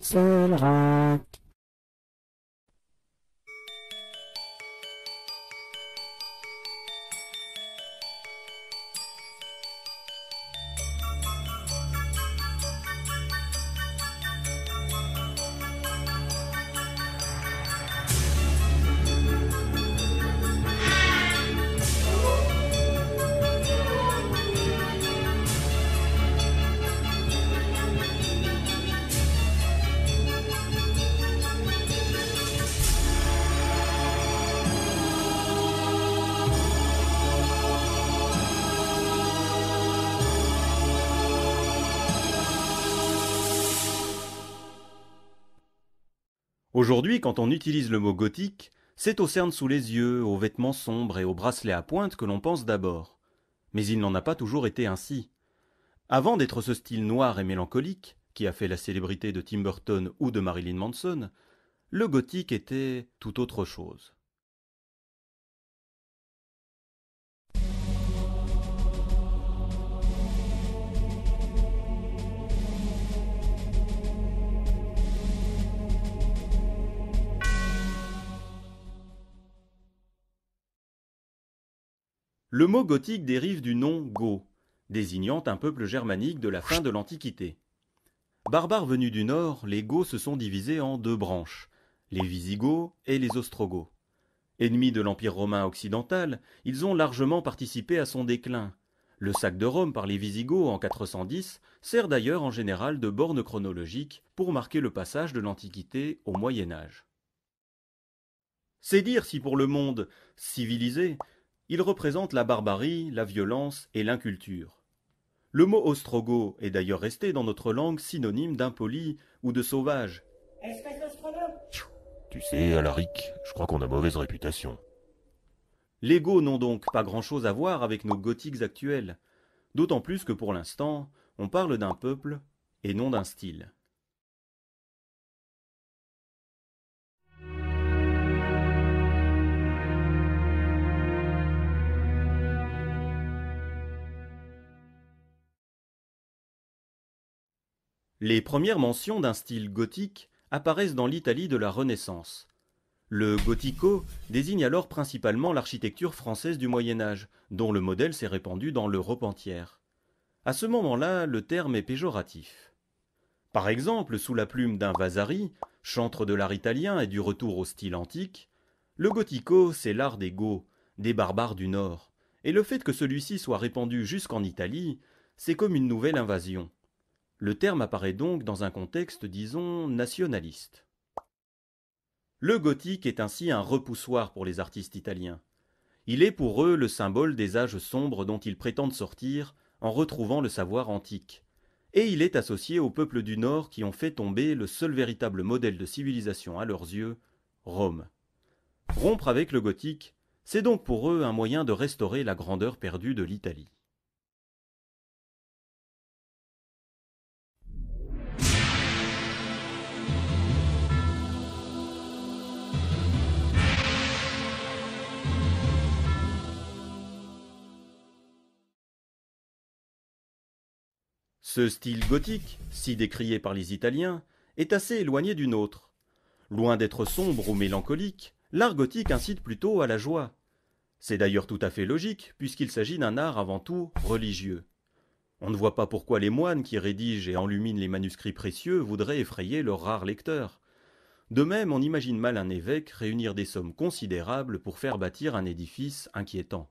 Seul Aujourd'hui, quand on utilise le mot gothique, c'est aux cernes sous les yeux, aux vêtements sombres et aux bracelets à pointe que l'on pense d'abord. Mais il n'en a pas toujours été ainsi. Avant d'être ce style noir et mélancolique, qui a fait la célébrité de Tim Burton ou de Marilyn Manson, le gothique était tout autre chose. Le mot gothique dérive du nom Goth, désignant un peuple germanique de la fin de l'Antiquité. Barbares venus du nord, les Goths se sont divisés en deux branches, les Visigoths et les Ostrogoths. Ennemis de l'Empire romain occidental, ils ont largement participé à son déclin. Le sac de Rome par les Visigoths en 410 sert d'ailleurs en général de borne chronologique pour marquer le passage de l'Antiquité au Moyen Âge. C'est dire si pour le monde civilisé, il représente la barbarie, la violence et l'inculture. Le mot ostrogo est d'ailleurs resté dans notre langue synonyme d'impoli ou de sauvage. tu sais, Alaric, je crois qu'on a mauvaise réputation. Les Goths n'ont donc pas grand-chose à voir avec nos gothiques actuels, d'autant plus que pour l'instant, on parle d'un peuple et non d'un style. Les premières mentions d'un style gothique apparaissent dans l'Italie de la Renaissance. Le gothico désigne alors principalement l'architecture française du Moyen Âge, dont le modèle s'est répandu dans l'Europe entière. À ce moment-là, le terme est péjoratif. Par exemple, sous la plume d'un Vasari, chantre de l'art italien et du retour au style antique, le gothico, c'est l'art des Goths, des barbares du Nord, et le fait que celui-ci soit répandu jusqu'en Italie, c'est comme une nouvelle invasion. Le terme apparaît donc dans un contexte, disons, nationaliste. Le gothique est ainsi un repoussoir pour les artistes italiens. Il est pour eux le symbole des âges sombres dont ils prétendent sortir en retrouvant le savoir antique. Et il est associé aux peuples du Nord qui ont fait tomber le seul véritable modèle de civilisation à leurs yeux, Rome. Rompre avec le gothique, c'est donc pour eux un moyen de restaurer la grandeur perdue de l'Italie. Ce style gothique, si décrié par les Italiens, est assez éloigné du nôtre. Loin d'être sombre ou mélancolique, l'art gothique incite plutôt à la joie. C'est d'ailleurs tout à fait logique, puisqu'il s'agit d'un art avant tout religieux. On ne voit pas pourquoi les moines qui rédigent et enluminent les manuscrits précieux voudraient effrayer leurs rares lecteurs. De même, on imagine mal un évêque réunir des sommes considérables pour faire bâtir un édifice inquiétant.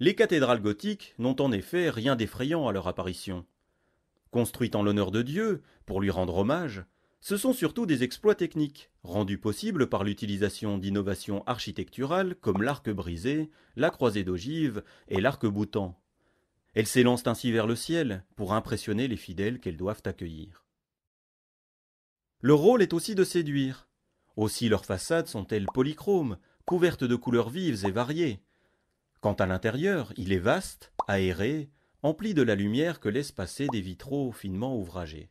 Les cathédrales gothiques n'ont en effet rien d'effrayant à leur apparition. Construites en l'honneur de Dieu, pour lui rendre hommage, ce sont surtout des exploits techniques, rendus possibles par l'utilisation d'innovations architecturales comme l'arc brisé, la croisée d'ogives et l'arc boutant. Elles s'élancent ainsi vers le ciel pour impressionner les fidèles qu'elles doivent accueillir. Le rôle est aussi de séduire. Aussi leurs façades sont-elles polychromes, couvertes de couleurs vives et variées, Quant à l'intérieur, il est vaste, aéré, empli de la lumière que laissent passer des vitraux finement ouvragés.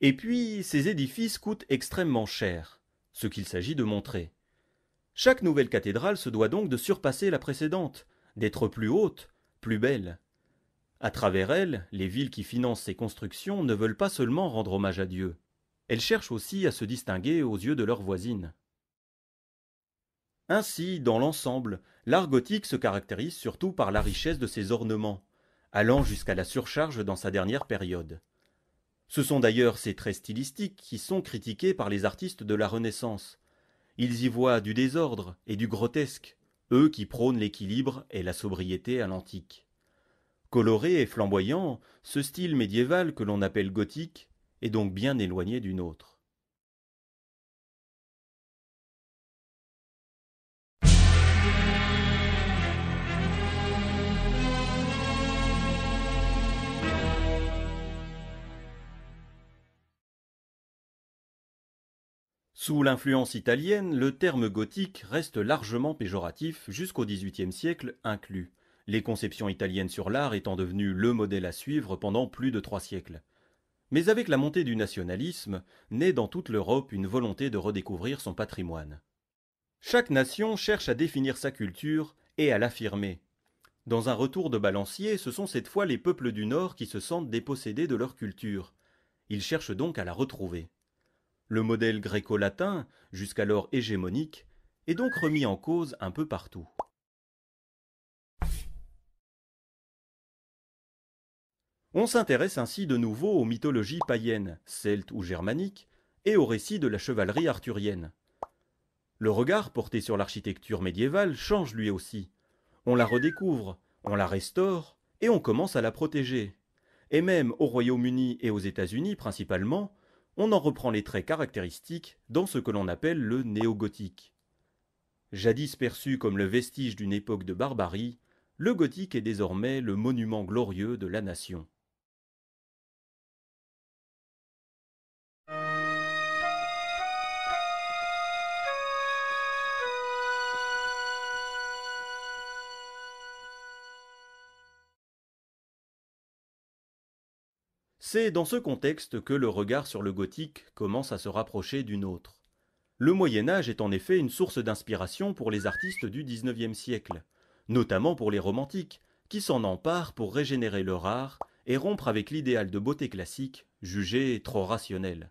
Et puis, ces édifices coûtent extrêmement cher, ce qu'il s'agit de montrer. Chaque nouvelle cathédrale se doit donc de surpasser la précédente, d'être plus haute, plus belle. À travers elle, les villes qui financent ces constructions ne veulent pas seulement rendre hommage à Dieu, elles cherchent aussi à se distinguer aux yeux de leurs voisines. Ainsi, dans l'ensemble, l'art gothique se caractérise surtout par la richesse de ses ornements, allant jusqu'à la surcharge dans sa dernière période. Ce sont d'ailleurs ces traits stylistiques qui sont critiqués par les artistes de la Renaissance. Ils y voient du désordre et du grotesque, eux qui prônent l'équilibre et la sobriété à l'antique. Coloré et flamboyant, ce style médiéval que l'on appelle gothique est donc bien éloigné du nôtre. Sous l'influence italienne, le terme gothique reste largement péjoratif jusqu'au XVIIIe siècle inclus, les conceptions italiennes sur l'art étant devenues le modèle à suivre pendant plus de trois siècles. Mais avec la montée du nationalisme, naît dans toute l'Europe une volonté de redécouvrir son patrimoine. Chaque nation cherche à définir sa culture et à l'affirmer. Dans un retour de balancier, ce sont cette fois les peuples du Nord qui se sentent dépossédés de leur culture. Ils cherchent donc à la retrouver. Le modèle gréco-latin, jusqu'alors hégémonique, est donc remis en cause un peu partout. On s'intéresse ainsi de nouveau aux mythologies païennes, celtes ou germaniques, et aux récits de la chevalerie arthurienne. Le regard porté sur l'architecture médiévale change lui aussi. On la redécouvre, on la restaure, et on commence à la protéger. Et même au Royaume-Uni et aux États-Unis principalement, on en reprend les traits caractéristiques dans ce que l'on appelle le néo-gothique. Jadis perçu comme le vestige d'une époque de barbarie, le gothique est désormais le monument glorieux de la nation. C'est dans ce contexte que le regard sur le gothique commence à se rapprocher d'une autre. Le Moyen Âge est en effet une source d'inspiration pour les artistes du XIXe siècle, notamment pour les romantiques, qui s'en emparent pour régénérer leur art et rompre avec l'idéal de beauté classique jugé trop rationnel.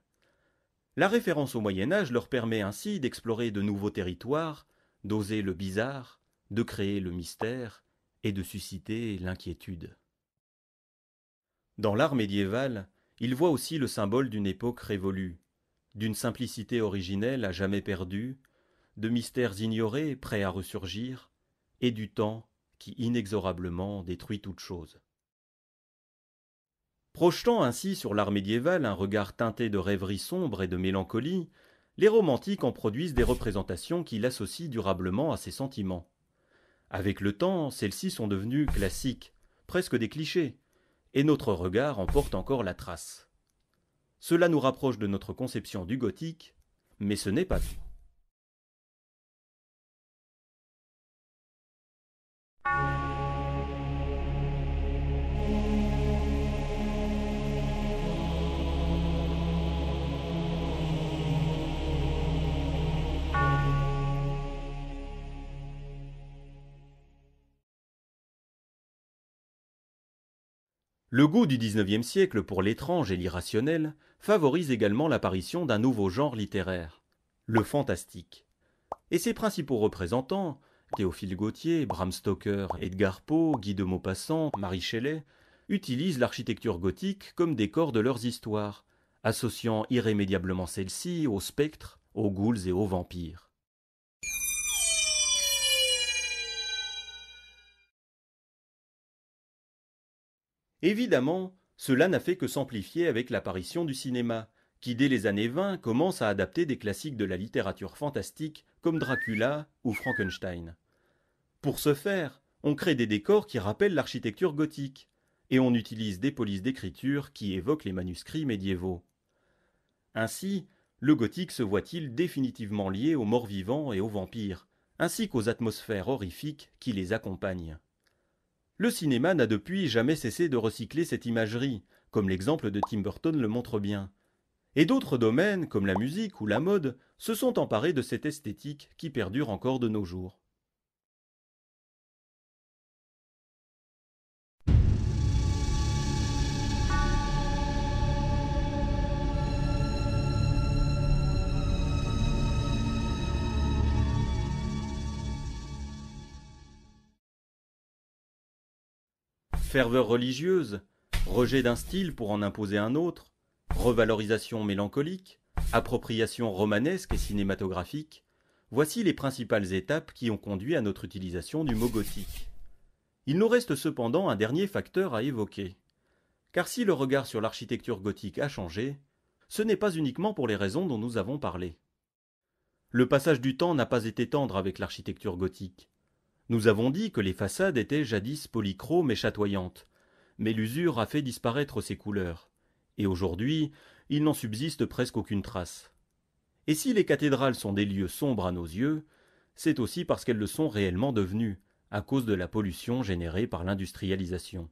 La référence au Moyen Âge leur permet ainsi d'explorer de nouveaux territoires, d'oser le bizarre, de créer le mystère et de susciter l'inquiétude. Dans l'art médiéval, il voit aussi le symbole d'une époque révolue, d'une simplicité originelle à jamais perdue, de mystères ignorés prêts à ressurgir, et du temps qui inexorablement détruit toute chose. Projetant ainsi sur l'art médiéval un regard teinté de rêverie sombre et de mélancolie, les romantiques en produisent des représentations qui l'associent durablement à ses sentiments. Avec le temps, celles-ci sont devenues classiques, presque des clichés, et notre regard en porte encore la trace. Cela nous rapproche de notre conception du gothique, mais ce n'est pas tout. Le goût du XIXe siècle pour l'étrange et l'irrationnel favorise également l'apparition d'un nouveau genre littéraire, le fantastique. Et ses principaux représentants, Théophile Gautier, Bram Stoker, Edgar Poe, Guy de Maupassant, Marie Shelley, utilisent l'architecture gothique comme décor de leurs histoires, associant irrémédiablement celle-ci aux spectres, aux goules et aux vampires. Évidemment, cela n'a fait que s'amplifier avec l'apparition du cinéma, qui dès les années 20 commence à adapter des classiques de la littérature fantastique comme Dracula ou Frankenstein. Pour ce faire, on crée des décors qui rappellent l'architecture gothique, et on utilise des polices d'écriture qui évoquent les manuscrits médiévaux. Ainsi, le gothique se voit-il définitivement lié aux morts-vivants et aux vampires, ainsi qu'aux atmosphères horrifiques qui les accompagnent. Le cinéma n'a depuis jamais cessé de recycler cette imagerie, comme l'exemple de Tim Burton le montre bien. Et d'autres domaines, comme la musique ou la mode, se sont emparés de cette esthétique qui perdure encore de nos jours. ferveur religieuse, rejet d'un style pour en imposer un autre, revalorisation mélancolique, appropriation romanesque et cinématographique, voici les principales étapes qui ont conduit à notre utilisation du mot gothique. Il nous reste cependant un dernier facteur à évoquer. Car si le regard sur l'architecture gothique a changé, ce n'est pas uniquement pour les raisons dont nous avons parlé. Le passage du temps n'a pas été tendre avec l'architecture gothique. Nous avons dit que les façades étaient jadis polychromes et chatoyantes, mais l'usure a fait disparaître ces couleurs, et aujourd'hui il n'en subsiste presque aucune trace. Et si les cathédrales sont des lieux sombres à nos yeux, c'est aussi parce qu'elles le sont réellement devenues, à cause de la pollution générée par l'industrialisation.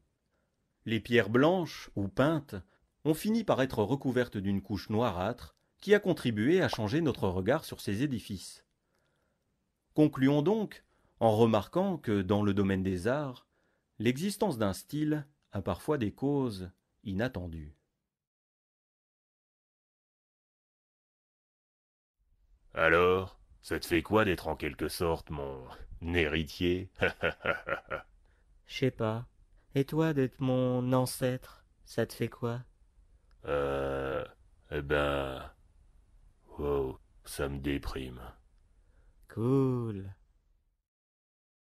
Les pierres blanches, ou peintes, ont fini par être recouvertes d'une couche noirâtre qui a contribué à changer notre regard sur ces édifices. Concluons donc en remarquant que dans le domaine des arts, l'existence d'un style a parfois des causes inattendues. Alors, ça te fait quoi d'être en quelque sorte mon héritier Je sais pas. Et toi d'être mon ancêtre, ça te fait quoi Euh. Eh ben. Oh, ça me déprime. Cool.